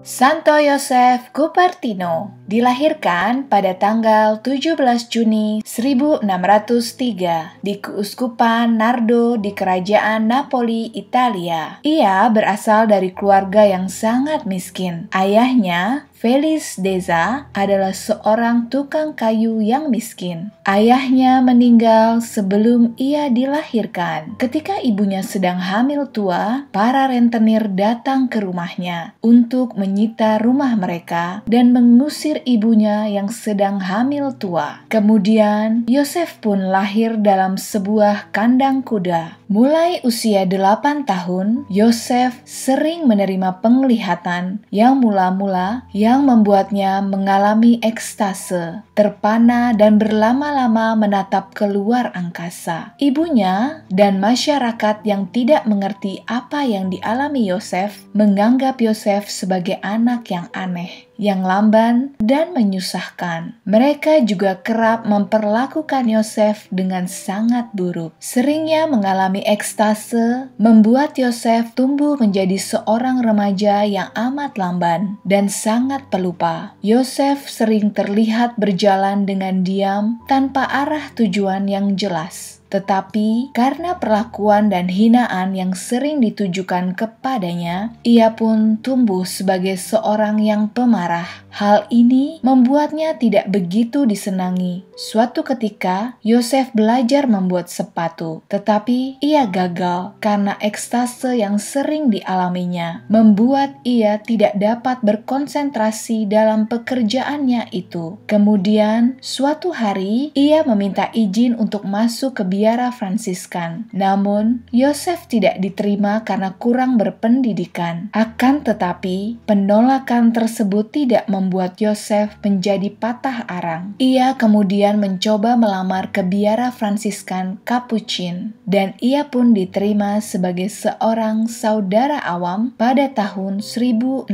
Santo Yosef Cupertino dilahirkan pada tanggal 17 Juni 1603 di Keuskupan Nardo di Kerajaan Napoli, Italia. Ia berasal dari keluarga yang sangat miskin. Ayahnya, Felis Deza adalah seorang tukang kayu yang miskin. Ayahnya meninggal sebelum ia dilahirkan. Ketika ibunya sedang hamil tua, para rentenir datang ke rumahnya untuk menyita rumah mereka dan mengusir ibunya yang sedang hamil tua. Kemudian, Yosef pun lahir dalam sebuah kandang kuda. Mulai usia 8 tahun, Yosef sering menerima penglihatan yang mula-mula yang yang membuatnya mengalami ekstase, terpana dan berlama-lama menatap keluar angkasa. Ibunya dan masyarakat yang tidak mengerti apa yang dialami Yosef menganggap Yosef sebagai anak yang aneh yang lamban dan menyusahkan. Mereka juga kerap memperlakukan Yosef dengan sangat buruk. Seringnya mengalami ekstase, membuat Yosef tumbuh menjadi seorang remaja yang amat lamban dan sangat pelupa. Yosef sering terlihat berjalan dengan diam tanpa arah tujuan yang jelas. Tetapi karena perlakuan dan hinaan yang sering ditujukan kepadanya, ia pun tumbuh sebagai seorang yang pemarah Hal ini membuatnya tidak begitu disenangi. Suatu ketika, Yosef belajar membuat sepatu, tetapi ia gagal karena ekstase yang sering dialaminya, membuat ia tidak dapat berkonsentrasi dalam pekerjaannya itu. Kemudian, suatu hari ia meminta izin untuk masuk ke biara Fransiskan. Namun, Yosef tidak diterima karena kurang berpendidikan. Akan tetapi, penolakan tersebut tidak mem membuat Yosef menjadi patah arang. Ia kemudian mencoba melamar ke biara Fransiskan Kapucin, dan ia pun diterima sebagai seorang saudara awam pada tahun 1620.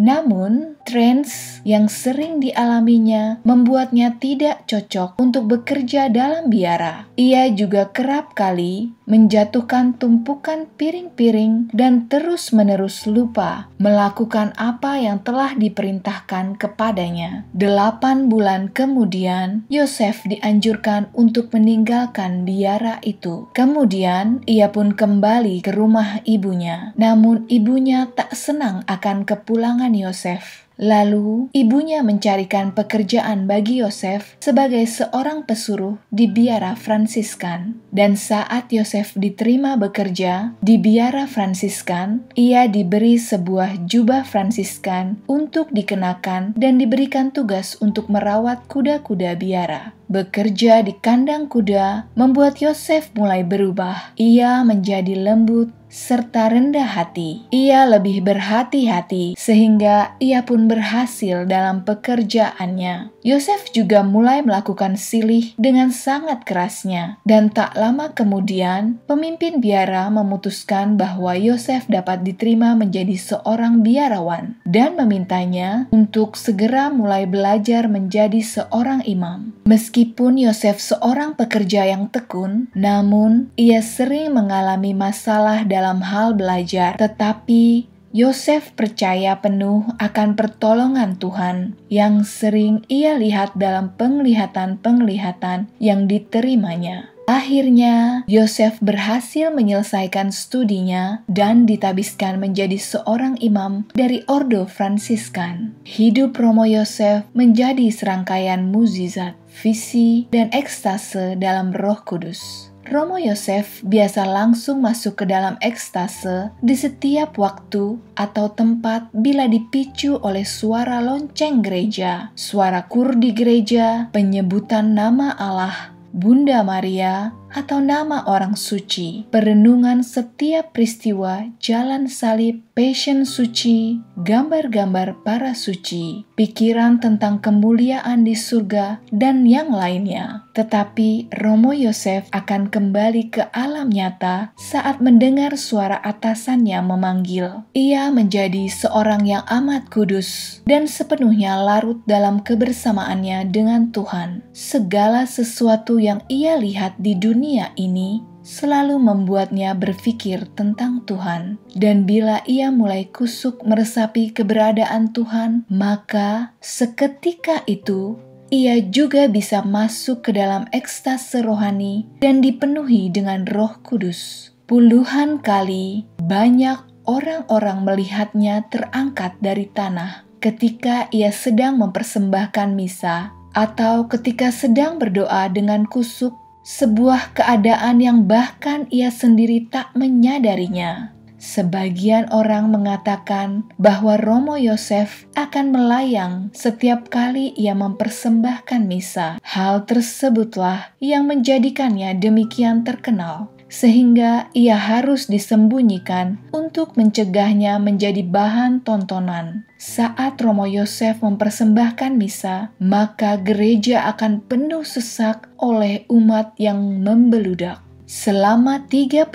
Namun, trends yang sering dialaminya membuatnya tidak cocok untuk bekerja dalam biara. Ia juga kerap kali menjatuhkan tumpukan piring-piring dan terus-menerus lupa melakukan apa yang telah diperintahkan kepadanya. Delapan bulan kemudian, Yosef dianjurkan untuk meninggalkan biara itu. Kemudian, ia pun kembali ke rumah ibunya. Namun ibunya tak senang akan kepulangan Yosef. Lalu, ibunya mencarikan pekerjaan bagi Yosef sebagai seorang pesuruh di biara Fransiskan. Dan saat Yosef diterima bekerja di biara Fransiskan, ia diberi sebuah jubah Fransiskan untuk dikenakan dan diberikan tugas untuk merawat kuda-kuda biara. Bekerja di kandang kuda membuat Yosef mulai berubah. Ia menjadi lembut serta rendah hati. Ia lebih berhati-hati sehingga ia pun berhasil dalam pekerjaannya. Yosef juga mulai melakukan silih dengan sangat kerasnya dan tak lama kemudian pemimpin biara memutuskan bahwa Yosef dapat diterima menjadi seorang biarawan dan memintanya untuk segera mulai belajar menjadi seorang imam. Meskipun Yosef seorang pekerja yang tekun, namun ia sering mengalami masalah dalam hal belajar, tetapi Yosef percaya penuh akan pertolongan Tuhan yang sering ia lihat dalam penglihatan-penglihatan yang diterimanya. Akhirnya, Yosef berhasil menyelesaikan studinya dan ditabiskan menjadi seorang imam dari Ordo Fransiskan. Hidup Romo Yosef menjadi serangkaian muzizat, visi, dan ekstase dalam Roh Kudus. Romo Yosef biasa langsung masuk ke dalam ekstase di setiap waktu atau tempat bila dipicu oleh suara lonceng gereja, suara kur di gereja, penyebutan nama Allah, Bunda Maria atau nama orang suci, perenungan setiap peristiwa jalan salib, passion suci, gambar-gambar para suci, pikiran tentang kemuliaan di surga, dan yang lainnya. Tetapi Romo Yosef akan kembali ke alam nyata saat mendengar suara atasannya memanggil. Ia menjadi seorang yang amat kudus dan sepenuhnya larut dalam kebersamaannya dengan Tuhan. Segala sesuatu yang ia lihat di dunia dunia ini selalu membuatnya berpikir tentang Tuhan, dan bila ia mulai kusuk meresapi keberadaan Tuhan, maka seketika itu ia juga bisa masuk ke dalam ekstase rohani dan dipenuhi dengan Roh Kudus. Puluhan kali banyak orang-orang melihatnya terangkat dari tanah ketika ia sedang mempersembahkan misa atau ketika sedang berdoa dengan kusuk sebuah keadaan yang bahkan ia sendiri tak menyadarinya. Sebagian orang mengatakan bahwa Romo Yosef akan melayang setiap kali ia mempersembahkan misa. Hal tersebutlah yang menjadikannya demikian terkenal sehingga ia harus disembunyikan untuk mencegahnya menjadi bahan tontonan. Saat Romo Yosef mempersembahkan misa, maka gereja akan penuh sesak oleh umat yang membeludak. Selama 35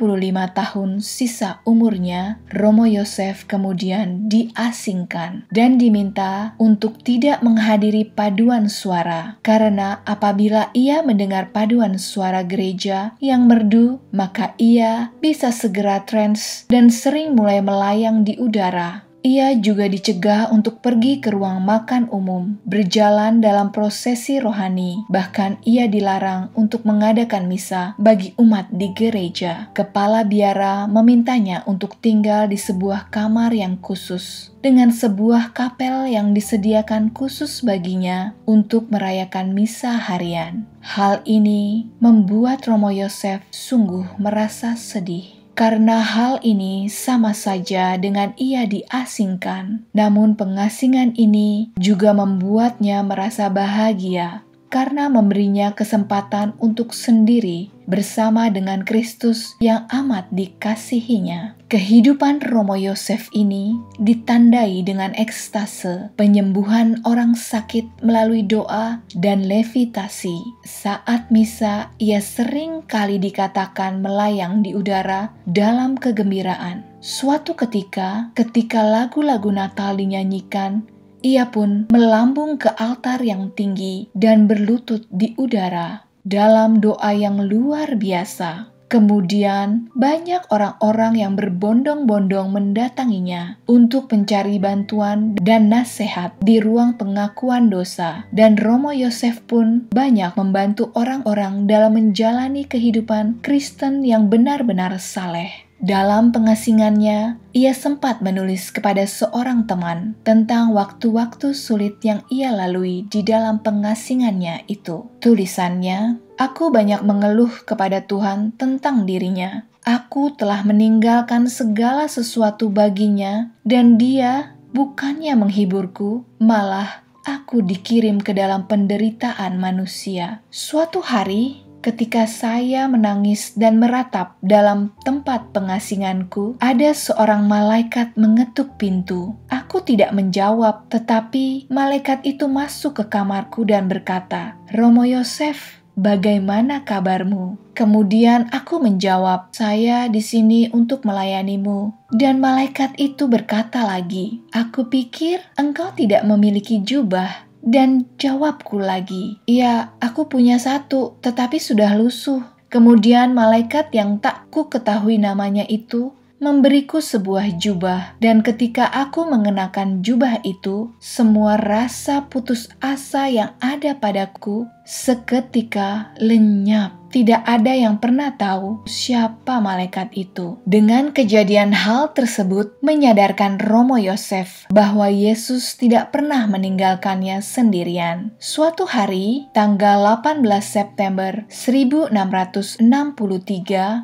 tahun sisa umurnya, Romo Yosef kemudian diasingkan dan diminta untuk tidak menghadiri paduan suara karena apabila ia mendengar paduan suara gereja yang merdu, maka ia bisa segera trans dan sering mulai melayang di udara ia juga dicegah untuk pergi ke ruang makan umum, berjalan dalam prosesi rohani, bahkan ia dilarang untuk mengadakan misa bagi umat di gereja. Kepala biara memintanya untuk tinggal di sebuah kamar yang khusus, dengan sebuah kapel yang disediakan khusus baginya untuk merayakan misa harian. Hal ini membuat Romo Yosef sungguh merasa sedih karena hal ini sama saja dengan ia diasingkan. Namun, pengasingan ini juga membuatnya merasa bahagia karena memberinya kesempatan untuk sendiri bersama dengan Kristus yang amat dikasihinya. Kehidupan Romo Yosef ini ditandai dengan ekstase, penyembuhan orang sakit melalui doa dan levitasi. Saat misa, ia sering kali dikatakan melayang di udara dalam kegembiraan. Suatu ketika, ketika lagu-lagu Natal dinyanyikan, ia pun melambung ke altar yang tinggi dan berlutut di udara dalam doa yang luar biasa. Kemudian, banyak orang-orang yang berbondong-bondong mendatanginya untuk mencari bantuan dan nasihat di ruang pengakuan dosa, dan Romo Yosef pun banyak membantu orang-orang dalam menjalani kehidupan Kristen yang benar-benar saleh. Dalam pengasingannya, ia sempat menulis kepada seorang teman tentang waktu-waktu sulit yang ia lalui di dalam pengasingannya itu. Tulisannya, "Aku banyak mengeluh kepada Tuhan tentang dirinya. Aku telah meninggalkan segala sesuatu baginya, dan Dia bukannya menghiburku, malah..." Aku dikirim ke dalam penderitaan manusia. Suatu hari, Ketika saya menangis dan meratap dalam tempat pengasinganku, ada seorang malaikat mengetuk pintu. Aku tidak menjawab, tetapi malaikat itu masuk ke kamarku dan berkata, "Romo Yosef, bagaimana kabarmu?" Kemudian aku menjawab, "Saya di sini untuk melayanimu." Dan malaikat itu berkata lagi, "Aku pikir engkau tidak memiliki jubah." Dan jawabku lagi, "Ya, aku punya satu, tetapi sudah lusuh." Kemudian malaikat yang tak ku ketahui namanya itu memberiku sebuah jubah, dan ketika aku mengenakan jubah itu, semua rasa putus asa yang ada padaku seketika lenyap. Tidak ada yang pernah tahu siapa malaikat itu. Dengan kejadian hal tersebut menyadarkan Romo Yosef bahwa Yesus tidak pernah meninggalkannya sendirian. Suatu hari, tanggal 18 September 1663,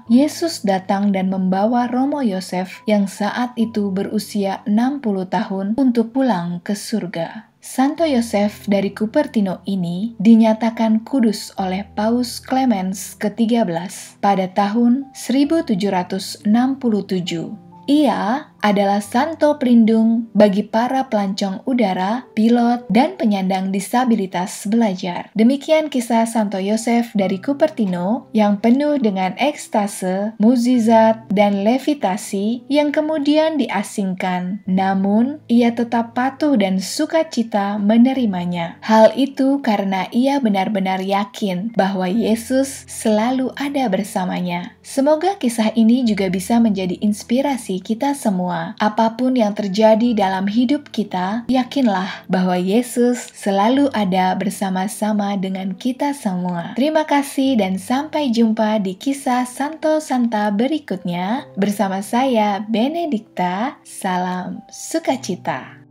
Yesus datang dan membawa Romo Yosef yang saat itu berusia 60 tahun untuk pulang ke surga. Santo Yosef dari Cupertino ini dinyatakan kudus oleh Paus Clemens ke-13 pada tahun 1767. Ia adalah santo pelindung bagi para pelancong udara, pilot, dan penyandang disabilitas belajar. Demikian kisah Santo Yosef dari Cupertino yang penuh dengan ekstase, muzizat, dan levitasi yang kemudian diasingkan. Namun, ia tetap patuh dan sukacita menerimanya. Hal itu karena ia benar-benar yakin bahwa Yesus selalu ada bersamanya. Semoga kisah ini juga bisa menjadi inspirasi kita semua semua. Apapun yang terjadi dalam hidup kita, yakinlah bahwa Yesus selalu ada bersama-sama dengan kita semua. Terima kasih dan sampai jumpa di kisah Santo Santa berikutnya. Bersama saya, Benedikta. Salam sukacita.